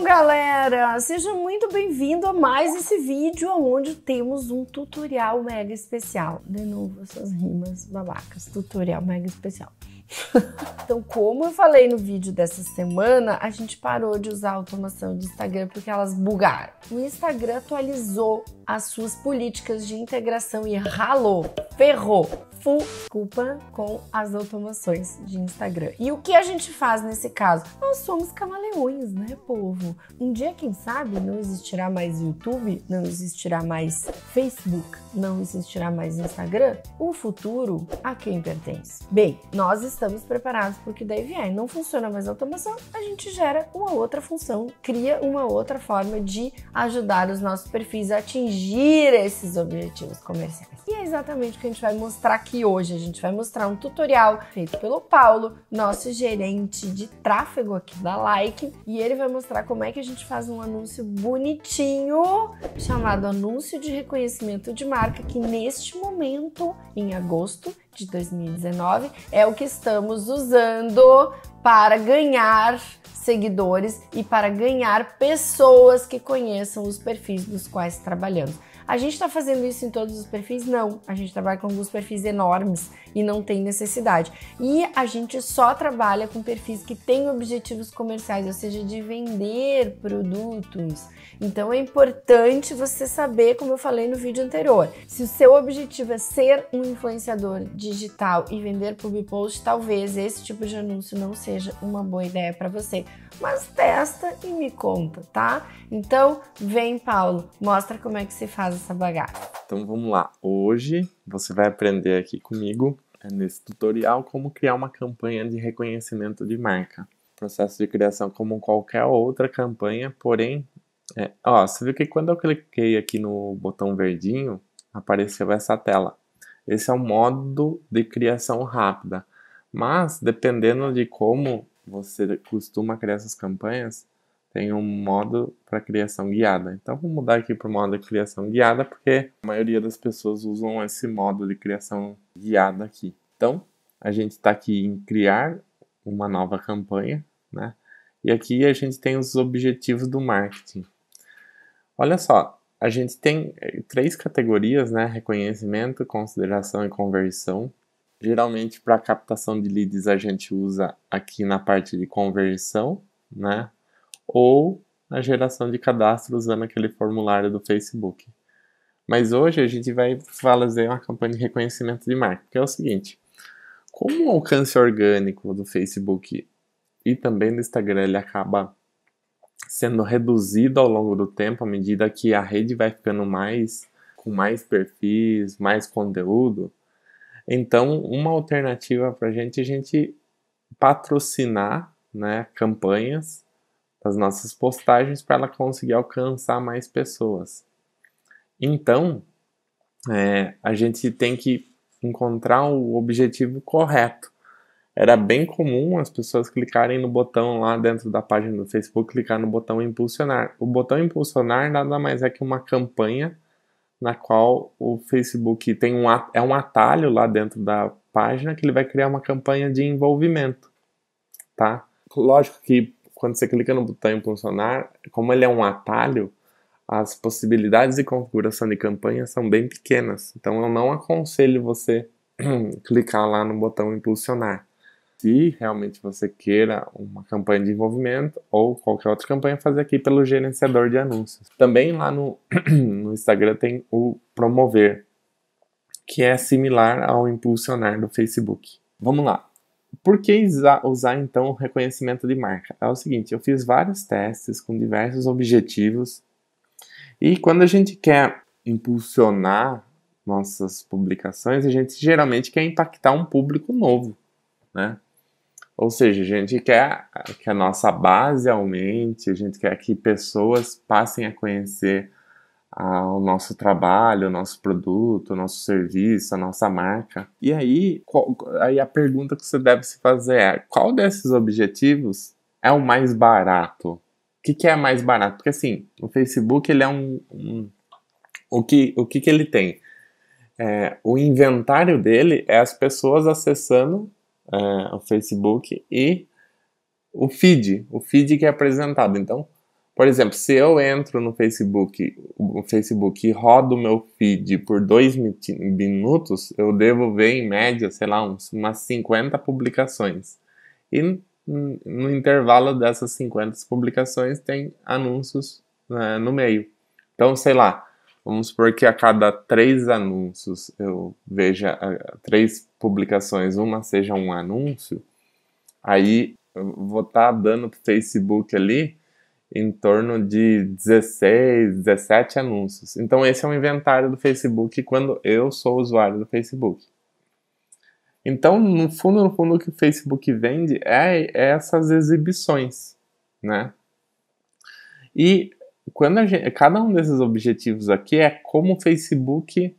Então, galera, seja muito bem-vindo a mais esse vídeo onde temos um tutorial mega especial. De novo, essas rimas babacas. Tutorial mega especial. então, como eu falei no vídeo dessa semana, a gente parou de usar a automação de Instagram porque elas bugaram. O Instagram atualizou as suas políticas de integração e ralou, ferrou, fu, culpa com as automações de Instagram. E o que a gente faz nesse caso? Nós somos camaleões, né, povo? Um dia, quem sabe, não existirá mais YouTube, não existirá mais Facebook, não existirá mais Instagram. O futuro a quem pertence? Bem, nós estamos estamos preparados para o que daí vier. Não funciona mais a automação, a gente gera uma outra função, cria uma outra forma de ajudar os nossos perfis a atingir esses objetivos comerciais. E é exatamente o que a gente vai mostrar aqui hoje. A gente vai mostrar um tutorial feito pelo Paulo, nosso gerente de tráfego aqui da Like, e ele vai mostrar como é que a gente faz um anúncio bonitinho chamado anúncio de reconhecimento de marca que neste momento, em agosto, de 2019 é o que estamos usando para ganhar seguidores e para ganhar pessoas que conheçam os perfis dos quais trabalhamos. A gente está fazendo isso em todos os perfis? Não. A gente trabalha com alguns perfis enormes e não tem necessidade. E a gente só trabalha com perfis que têm objetivos comerciais, ou seja, de vender produtos. Então é importante você saber, como eu falei no vídeo anterior, se o seu objetivo é ser um influenciador digital e vender pub post, talvez esse tipo de anúncio não seja uma boa ideia para você mas testa e me conta, tá? Então, vem, Paulo, mostra como é que se faz essa bagagem. Então, vamos lá. Hoje você vai aprender aqui comigo, é, nesse tutorial, como criar uma campanha de reconhecimento de marca. Processo de criação como qualquer outra campanha, porém, é, ó, você viu que quando eu cliquei aqui no botão verdinho, apareceu essa tela. Esse é o modo de criação rápida. Mas, dependendo de como você costuma criar essas campanhas, tem um modo para criação guiada. Então vou mudar aqui para o modo de criação guiada, porque a maioria das pessoas usam esse modo de criação guiada aqui. Então a gente está aqui em criar uma nova campanha, né? E aqui a gente tem os objetivos do marketing. Olha só, a gente tem eh, três categorias, né? Reconhecimento, consideração e conversão. Geralmente, para captação de leads, a gente usa aqui na parte de conversão, né? Ou na geração de cadastro usando aquele formulário do Facebook. Mas hoje a gente vai fazer uma campanha de reconhecimento de marca, que é o seguinte: como o alcance orgânico do Facebook e também do Instagram ele acaba sendo reduzido ao longo do tempo, à medida que a rede vai ficando mais com mais perfis, mais conteúdo, então, uma alternativa para a gente, é a gente patrocinar né, campanhas das nossas postagens para ela conseguir alcançar mais pessoas. Então, é, a gente tem que encontrar o objetivo correto. Era bem comum as pessoas clicarem no botão lá dentro da página do Facebook, clicar no botão impulsionar. O botão impulsionar nada mais é que uma campanha na qual o Facebook tem um, é um atalho lá dentro da página que ele vai criar uma campanha de envolvimento, tá? Lógico que quando você clica no botão impulsionar, como ele é um atalho, as possibilidades de configuração de campanha são bem pequenas. Então eu não aconselho você clicar lá no botão impulsionar se realmente você queira uma campanha de envolvimento ou qualquer outra campanha, fazer aqui pelo gerenciador de anúncios. Também lá no, no Instagram tem o promover, que é similar ao impulsionar do Facebook. Vamos lá. Por que usar então o reconhecimento de marca? É o seguinte, eu fiz vários testes com diversos objetivos e quando a gente quer impulsionar nossas publicações, a gente geralmente quer impactar um público novo, né? Ou seja, a gente quer que a nossa base aumente, a gente quer que pessoas passem a conhecer ah, o nosso trabalho, o nosso produto, o nosso serviço, a nossa marca. E aí, qual, aí a pergunta que você deve se fazer é: qual desses objetivos é o mais barato? O que, que é mais barato? Porque assim, o Facebook ele é um. um o que, o que, que ele tem? É, o inventário dele é as pessoas acessando uh, o Facebook e o feed, o feed que é apresentado. Então, por exemplo, se eu entro no Facebook, o Facebook e rodo o meu feed por dois minutos, eu devo ver em média, sei lá, uns, umas 50 publicações. E no intervalo dessas 50 publicações tem anúncios uh, no meio. Então, sei lá, vamos supor que a cada três anúncios eu veja três publicações, uma seja um anúncio, aí eu vou estar tá dando para o Facebook ali em torno de 16, 17 anúncios. Então esse é um inventário do Facebook quando eu sou usuário do Facebook. Então, no fundo, no fundo, o que o Facebook vende é, é essas exibições, né? E quando gente, cada um desses objetivos aqui é como o Facebook,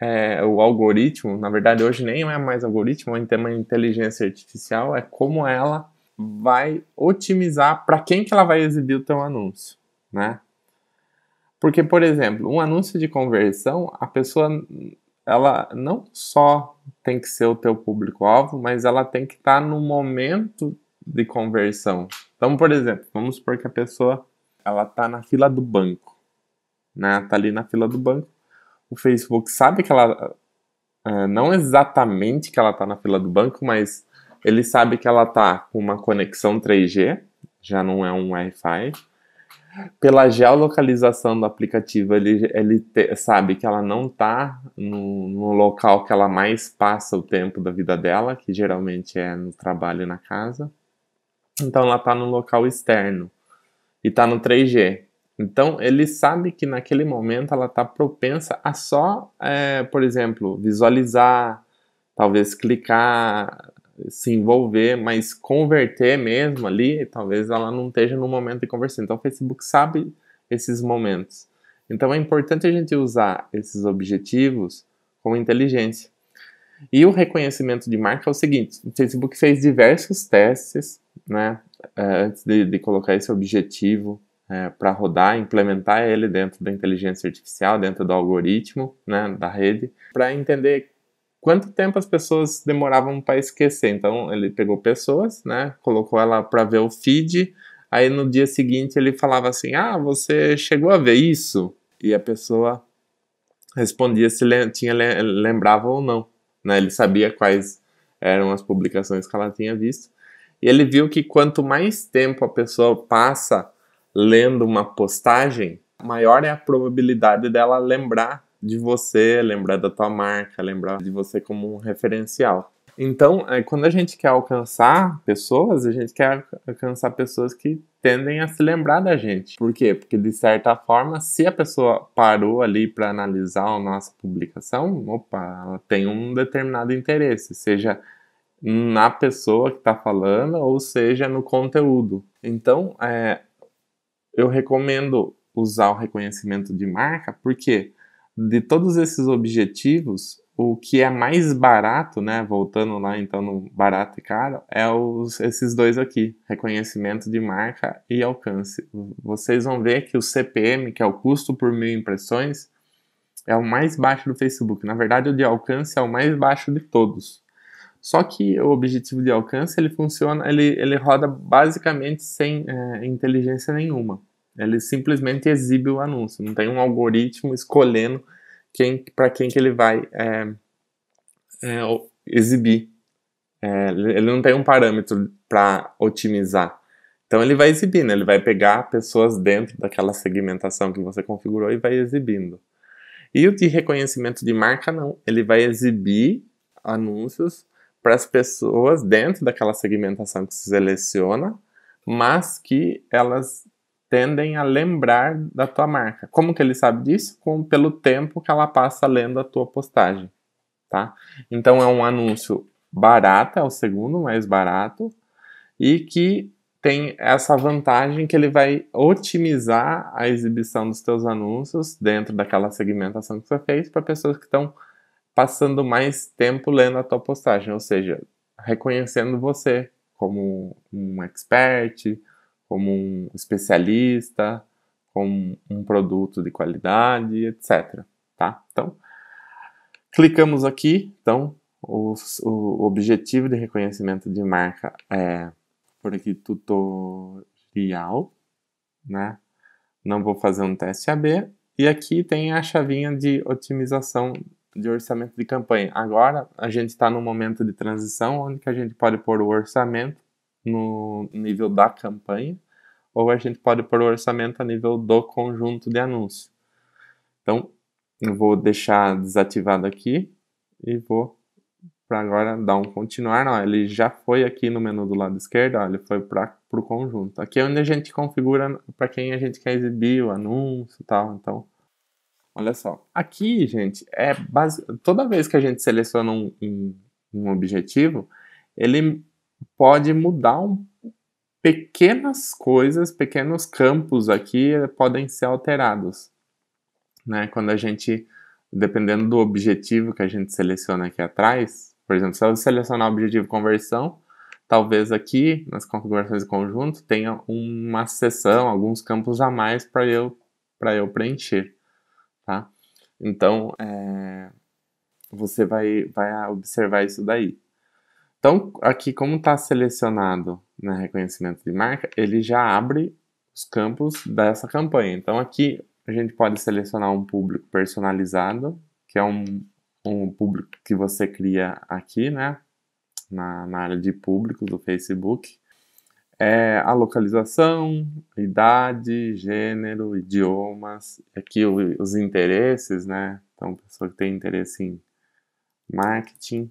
é, o algoritmo, na verdade hoje nem é mais algoritmo, é uma inteligência artificial, é como ela vai otimizar para quem que ela vai exibir o teu anúncio, né? Porque, por exemplo, um anúncio de conversão, a pessoa ela não só tem que ser o teu público-alvo, mas ela tem que estar tá no momento de conversão. Então, por exemplo, vamos supor que a pessoa ela tá na fila do banco, né? Tá ali na fila do banco. O Facebook sabe que ela ah, não exatamente que ela tá na fila do banco, mas ele sabe que ela tá com uma conexão 3G, já não é um Wi-Fi. Pela geolocalização do aplicativo, ele, ele te, sabe que ela não tá no, no local que ela mais passa o tempo da vida dela, que geralmente é no trabalho e na casa. Então ela tá no local externo e está no 3G. Então ele sabe que naquele momento ela está propensa a só, é, por exemplo, visualizar, talvez clicar, se envolver, mas converter mesmo ali, talvez ela não esteja no momento de conversar. Então o Facebook sabe esses momentos. Então é importante a gente usar esses objetivos com inteligência. E o reconhecimento de marca é o seguinte: o Facebook fez diversos testes né, é, antes de, de colocar esse objetivo é, para rodar, implementar ele dentro da inteligência artificial, dentro do algoritmo né, da rede, para entender quanto tempo as pessoas demoravam para esquecer. Então ele pegou pessoas, né, colocou ela para ver o feed, aí no dia seguinte ele falava assim: Ah, você chegou a ver isso? E a pessoa respondia se tinha, lembrava ou não. Né? Ele sabia quais eram as publicações que ela tinha visto. E ele viu que quanto mais tempo a pessoa passa lendo uma postagem, maior é a probabilidade dela lembrar de você, lembrar da tua marca, lembrar de você como um referencial. Então, é, quando a gente quer alcançar pessoas, a gente quer alcançar pessoas que tendem a se lembrar da gente. Por quê? Porque, de certa forma, se a pessoa parou ali para analisar a nossa publicação, opa, ela tem um determinado interesse, seja na pessoa que está falando, ou seja, no conteúdo. Então, é, eu recomendo usar o reconhecimento de marca, porque de todos esses objetivos, o que é mais barato, né? Voltando lá então no barato e caro, é os, esses dois aqui: reconhecimento de marca e alcance. Vocês vão ver que o CPM, que é o custo por mil impressões, é o mais baixo do Facebook. Na verdade, o de alcance é o mais baixo de todos. Só que o objetivo de alcance ele funciona, ele, ele roda basicamente sem é, inteligência nenhuma. Ele simplesmente exibe o anúncio. Não tem um algoritmo escolhendo quem, para quem que ele vai é, é, exibir. É, ele não tem um parâmetro para otimizar. Então ele vai exibindo, né? ele vai pegar pessoas dentro daquela segmentação que você configurou e vai exibindo. E o de reconhecimento de marca não, ele vai exibir anúncios para as pessoas dentro daquela segmentação que se seleciona, mas que elas tendem a lembrar da tua marca. Como que ele sabe disso? Com, pelo tempo que ela passa lendo a tua postagem, tá? Então é um anúncio barato, é o segundo mais barato, e que tem essa vantagem que ele vai otimizar a exibição dos teus anúncios dentro daquela segmentação que você fez para pessoas que estão passando mais tempo lendo a tua postagem, ou seja, reconhecendo você como um expert, como um especialista, como um produto de qualidade, etc. Tá? Então, clicamos aqui, então o, o objetivo de reconhecimento de marca é por aqui tutorial, né? Não vou fazer um teste AB. E aqui tem a chavinha de otimização de orçamento de campanha. Agora a gente está num momento de transição onde que a gente pode pôr o orçamento no nível da campanha ou a gente pode pôr o orçamento a nível do conjunto de anúncio. Então, eu vou deixar desativado aqui e vou para agora dar um continuar. Não, ele já foi aqui no menu do lado esquerdo, ó, ele foi para o conjunto. Aqui é onde a gente configura para quem a gente quer exibir o anúncio e tal. Então, Olha só. Aqui, gente, é base... toda vez que a gente seleciona um, um, um objetivo, ele pode mudar um... pequenas coisas, pequenos campos aqui eh, podem ser alterados. Né? Quando a gente, dependendo do objetivo que a gente seleciona aqui atrás, por exemplo, se eu selecionar o objetivo conversão, talvez aqui nas configurações de conjunto tenha uma seção, alguns campos a mais para eu, eu preencher tá? Então, é, você vai, vai observar isso daí. Então, aqui, como está selecionado no né, reconhecimento de marca, ele já abre os campos dessa campanha. Então, aqui a gente pode selecionar um público personalizado, que é um, um público que você cria aqui, né? Na, na área de públicos do Facebook é a localização, idade, gênero, idiomas, aqui é os interesses, né? Então, pessoa que tem interesse em marketing,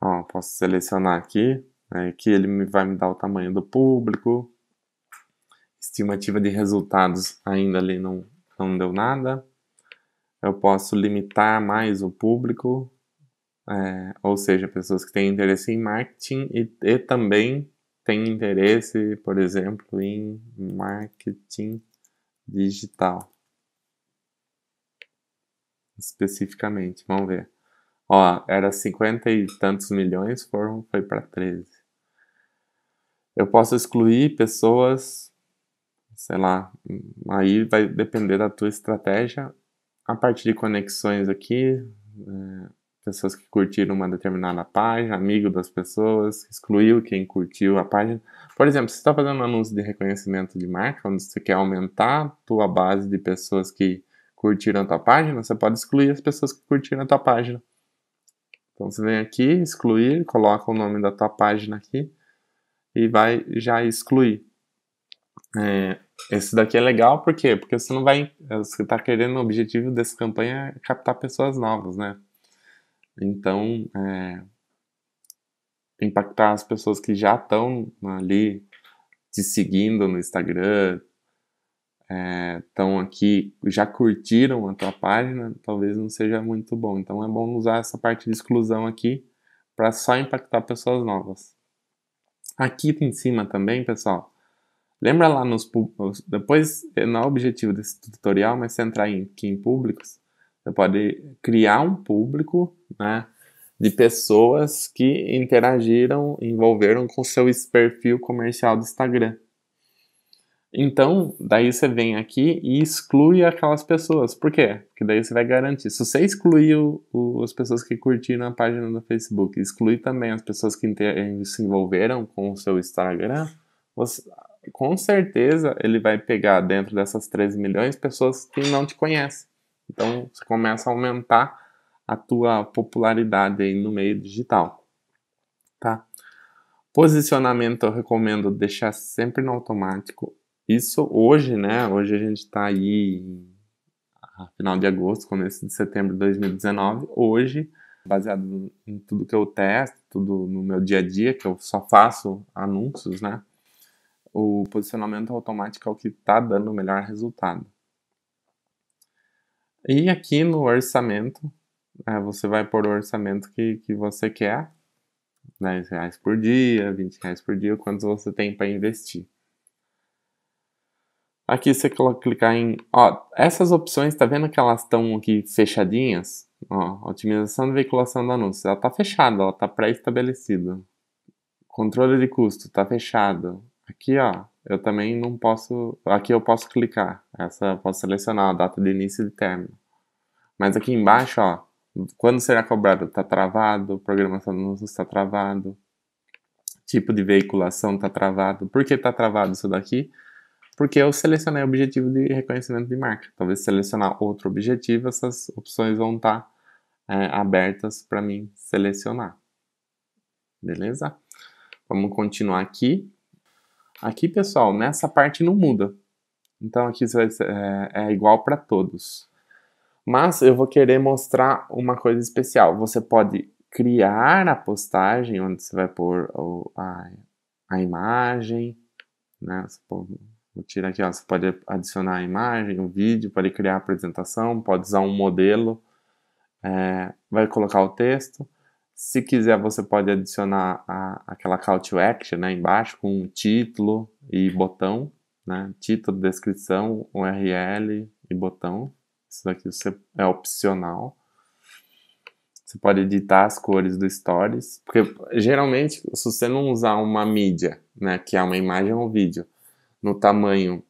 ó, posso selecionar aqui, né? que ele vai me dar o tamanho do público, estimativa de resultados ainda ali não, não deu nada, eu posso limitar mais o público, é, ou seja, pessoas que têm interesse em marketing e, e também tem interesse, por exemplo, em marketing digital. Especificamente, vamos ver. Ó, era 50 e tantos milhões, foram, foi para 13. Eu posso excluir pessoas, sei lá, aí vai depender da tua estratégia. A parte de conexões aqui, é, pessoas que curtiram uma determinada página, amigo das pessoas, excluiu quem curtiu a página. Por exemplo, se você está fazendo um anúncio de reconhecimento de marca, onde você quer aumentar a tua base de pessoas que curtiram a tua página, você pode excluir as pessoas que curtiram a tua página. Então você vem aqui, excluir, coloca o nome da tua página aqui e vai já excluir. É, esse daqui é legal, por quê? Porque você não vai. Você está querendo, o objetivo dessa campanha é captar pessoas novas, né? Então, é, impactar as pessoas que já estão ali te seguindo no Instagram, estão é, aqui, já curtiram a tua página, talvez não seja muito bom. Então é bom usar essa parte de exclusão aqui para só impactar pessoas novas. Aqui em cima também, pessoal, lembra lá nos depois não é o objetivo desse tutorial, mas se entrar aqui em públicos, você pode criar um público, né? De pessoas que interagiram, envolveram com seu perfil comercial do Instagram. Então, daí você vem aqui e exclui aquelas pessoas. Por quê? Porque daí você vai garantir. Se você excluiu as pessoas que curtiram a página do Facebook, exclui também as pessoas que eh, se envolveram com o seu Instagram, você, com certeza ele vai pegar dentro dessas 13 milhões pessoas que não te conhecem. Então você começa a aumentar a tua popularidade aí no meio digital, tá? Posicionamento eu recomendo deixar sempre no automático. Isso hoje, né? Hoje a gente está aí final de agosto, começo de setembro de 2019. Hoje, baseado em tudo que eu testo, tudo no meu dia a dia, que eu só faço anúncios, né? O posicionamento automático é o que está dando o melhor resultado. E aqui no orçamento, é, você vai pôr o orçamento que, que você quer, 10 né, reais por dia, 20 reais por dia, quanto você tem para investir. Aqui você clicar em, ó, essas opções, tá vendo que elas estão aqui fechadinhas? Ó, otimização de veiculação do anúncio, ela tá fechada, ela tá pré-estabelecida. Controle de custo, tá fechado. Aqui, ó, eu também não posso. Aqui eu posso clicar. Essa posso selecionar a data de início e de término. Mas aqui embaixo, ó, quando será cobrado? Está travado, programação de anúncios está travado, tipo de veiculação está travado. Por que está travado isso daqui? Porque eu selecionei o objetivo de reconhecimento de marca. Talvez selecionar outro objetivo, essas opções vão estar tá, é, abertas para mim selecionar. Beleza? Vamos continuar aqui. Aqui, pessoal, nessa parte não muda. Então aqui é, é igual para todos. Mas eu vou querer mostrar uma coisa especial. Você pode criar a postagem onde você vai pôr a, a imagem, né? Pode, vou tirar aqui, ó, você pode adicionar a imagem, um vídeo, pode criar a apresentação, pode usar um modelo, é, vai colocar o texto. Se quiser, você pode adicionar a, aquela call to action né, embaixo com título e botão, né? Título, descrição, URL e botão. Isso daqui você, é opcional. Você pode editar as cores do Stories, porque geralmente se você não usar uma mídia, né, que é uma imagem ou um vídeo, no tamanho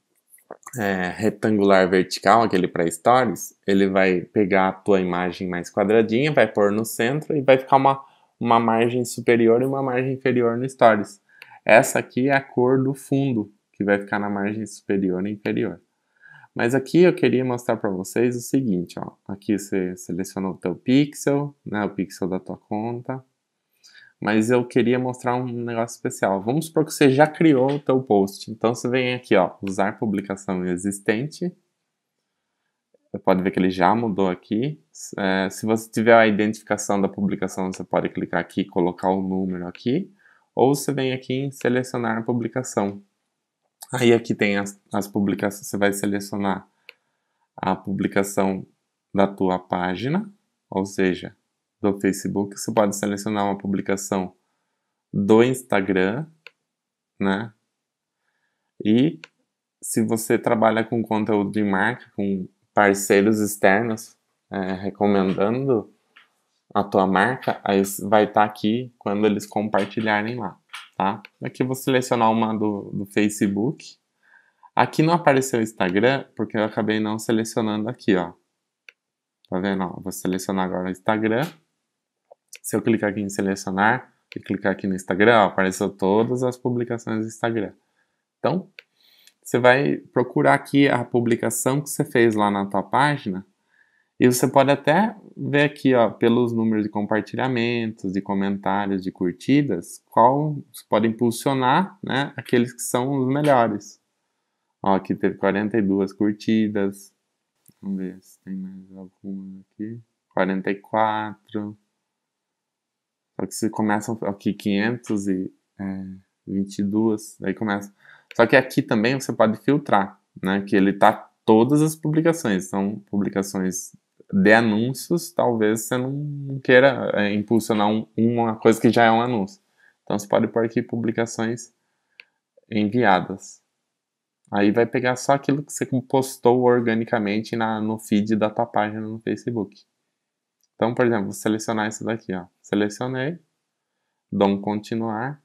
é, retangular vertical, aquele para stories, ele vai pegar a tua imagem mais quadradinha, vai pôr no centro e vai ficar uma, uma margem superior e uma margem inferior no stories. Essa aqui é a cor do fundo, que vai ficar na margem superior e inferior. Mas aqui eu queria mostrar para vocês o seguinte, ó. Aqui você selecionou o teu pixel, né, o pixel da tua conta mas eu queria mostrar um negócio especial. Vamos supor que você já criou o teu post. Então você vem aqui, ó, usar publicação existente. Você pode ver que ele já mudou aqui. É, se você tiver a identificação da publicação, você pode clicar aqui, colocar o número aqui. Ou você vem aqui em selecionar a publicação. Aí aqui tem as, as publicações, você vai selecionar a publicação da tua página, ou seja, do Facebook, você pode selecionar uma publicação do Instagram, né? E se você trabalha com conteúdo de marca, com parceiros externos é, recomendando a tua marca, aí vai estar tá aqui quando eles compartilharem lá, tá? Aqui eu vou selecionar uma do, do Facebook. Aqui não apareceu o Instagram, porque eu acabei não selecionando aqui, ó. Tá vendo? Ó, vou selecionar agora o Instagram. Se eu clicar aqui em selecionar e clicar aqui no Instagram, apareceu todas as publicações do Instagram. Então, você vai procurar aqui a publicação que você fez lá na tua página e você pode até ver aqui, ó, pelos números de compartilhamentos, de comentários, de curtidas, qual você pode impulsionar, né, aqueles que são os melhores. Ó, aqui teve 42 curtidas. Vamos ver se tem mais algumas aqui. 44. Só é que se começam aqui 522, aí começa. Só que aqui também você pode filtrar, né? Que ele tá todas as publicações. São publicações de anúncios, talvez você não queira é, impulsionar um, uma coisa que já é um anúncio. Então você pode pôr aqui publicações enviadas. Aí vai pegar só aquilo que você postou organicamente na, no feed da tua página no Facebook. Então, por exemplo, vou selecionar isso daqui, ó. Selecionei, dou um continuar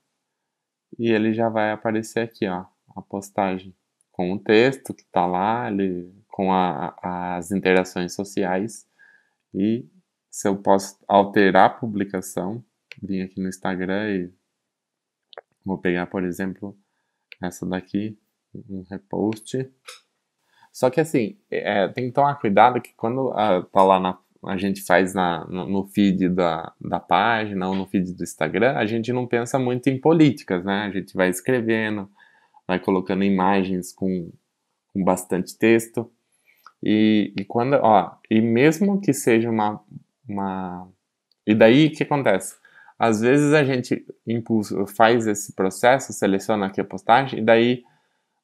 e ele já vai aparecer aqui, ó, a postagem com o texto que está lá, ele, com a, as interações sociais e se eu posso alterar a publicação, vim aqui no Instagram e vou pegar, por exemplo, essa daqui, um repost. Só que assim, é, tem que tomar cuidado que quando uh, tá lá na a gente faz na, no, feed da, da página ou no feed do Instagram, a gente não pensa muito em políticas, né? A gente vai escrevendo, vai colocando imagens com, com bastante texto. E, e quando, ó, e mesmo que seja uma, uma... E daí, o que acontece? Às vezes a gente impulso faz esse processo, seleciona aqui a postagem, e daí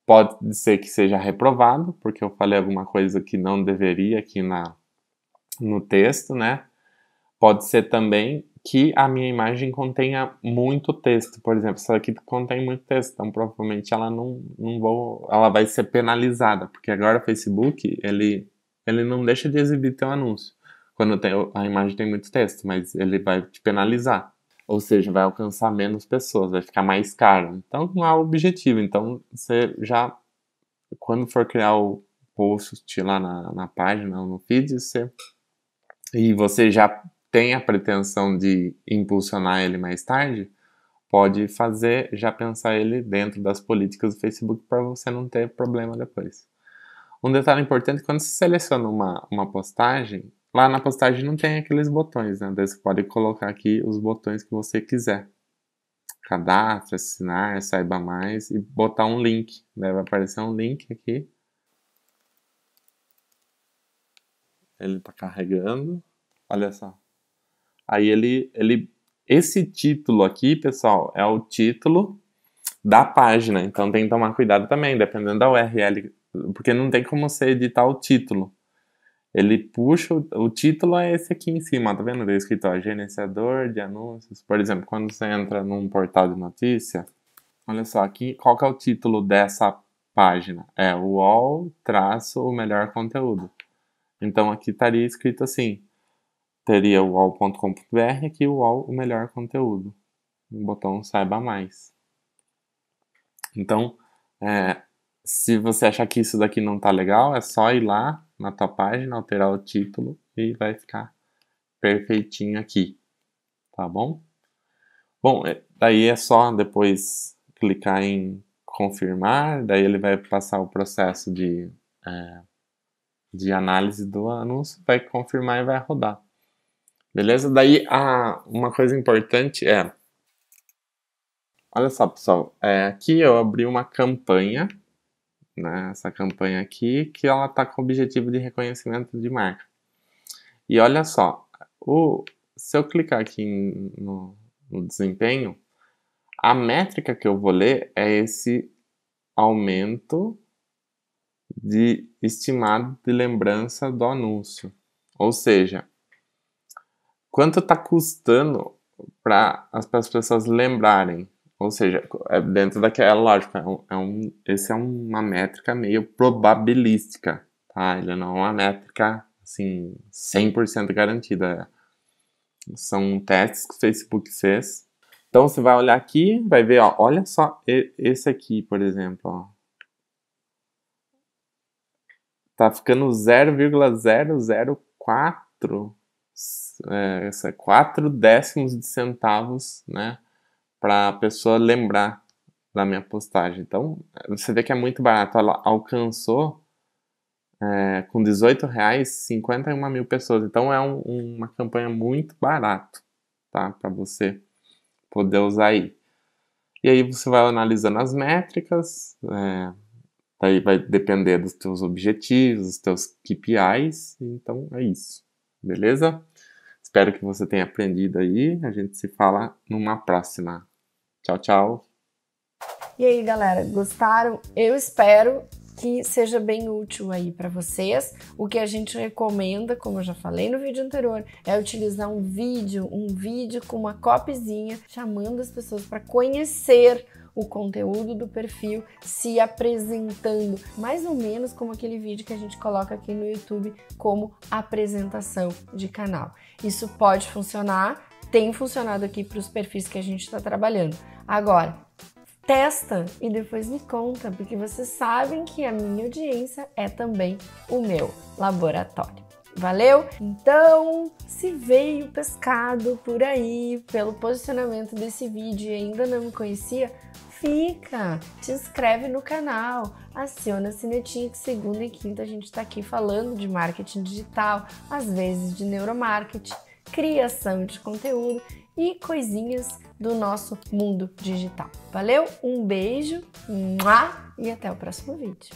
pode ser que seja reprovado, porque eu falei alguma coisa que não deveria aqui na, no texto, né? Pode ser também que a minha imagem contenha muito texto, por exemplo, essa aqui contém muito texto, então provavelmente ela não, não vou, ela vai ser penalizada, porque agora o Facebook, ele, ele não deixa de exibir teu anúncio quando tem, a imagem tem muito texto, mas ele vai te penalizar. Ou seja, vai alcançar menos pessoas, vai ficar mais caro. Então não é o objetivo. Então você já, quando for criar o post lá na, na página ou no feed, você e você já tem a pretensão de impulsionar ele mais tarde, pode fazer já pensar ele dentro das políticas do Facebook para você não ter problema depois. Um detalhe importante, quando você seleciona uma, uma postagem, lá na postagem não tem aqueles botões, né? você pode colocar aqui os botões que você quiser. Cadastro, assinar, saiba mais e botar um link. Né? Vai aparecer um link aqui ele está carregando, olha só. Aí ele, ele, esse título aqui, pessoal, é o título da página, então tem que tomar cuidado também, dependendo da URL, porque não tem como você editar o título. Ele puxa, o, o título é esse aqui em cima, tá vendo? Ele tá escrito, ó, gerenciador de anúncios. Por exemplo, quando você entra num portal de notícia, olha só, aqui, qual que é o título dessa página? É o UOL traço o melhor conteúdo. Então aqui estaria escrito assim: teria o wall.com.br aqui o wall o melhor conteúdo. O botão saiba mais. Então, é, se você achar que isso daqui não tá legal, é só ir lá na tua página, alterar o título e vai ficar perfeitinho aqui, tá bom? Bom, é, daí é só depois clicar em confirmar, daí ele vai passar o processo de é, de análise do anúncio, vai confirmar e vai rodar. Beleza? Daí, uma coisa importante é. Olha só, pessoal. É, aqui eu abri uma campanha, né, essa campanha aqui, que ela está com o objetivo de reconhecimento de marca. E olha só, o, se eu clicar aqui em, no, no desempenho, a métrica que eu vou ler é esse aumento de estimado de lembrança do anúncio. Ou seja, quanto está custando para as, pessoas lembrarem? Ou seja, é dentro daquela é lógica, é um, é um, esse é uma métrica meio probabilística, tá? Ele não é uma métrica, assim, 100% garantida. São testes que o Facebook fez. Então, você vai olhar aqui, vai ver, ó, olha só esse aqui, por exemplo, ó. Tá ficando 0,004 é, essa, quatro décimos de centavos, né? Para a pessoa lembrar da minha postagem. Então, você vê que é muito barato. Ela alcançou é, com 18 reais 51 mil pessoas. Então, é um, uma campanha muito barato, tá? Para você poder usar aí. E aí você vai analisando as métricas, é, Tá aí vai depender dos teus objetivos, dos teus KPIs, então é isso, beleza? Espero que você tenha aprendido aí. A gente se fala numa próxima. Tchau, tchau. E aí, galera, gostaram? Eu espero que seja bem útil aí para vocês. O que a gente recomenda, como eu já falei no vídeo anterior, é utilizar um vídeo, um vídeo com uma copizinha chamando as pessoas para conhecer o conteúdo do perfil, se apresentando, mais ou menos como aquele vídeo que a gente coloca aqui no YouTube como apresentação de canal. Isso pode funcionar, tem funcionado aqui para os perfis que a gente está trabalhando. Agora, testa e depois me conta, porque vocês sabem que a minha audiência é também o meu laboratório. Valeu? Então, se veio pescado por aí pelo posicionamento desse vídeo e ainda não me conhecia, fica, te inscreve no canal, aciona a sinetinha que segunda e quinta a gente está aqui falando de marketing digital, às vezes de neuromarketing, criação de conteúdo e coisinhas do nosso mundo digital. Valeu, um beijo, e até o próximo vídeo.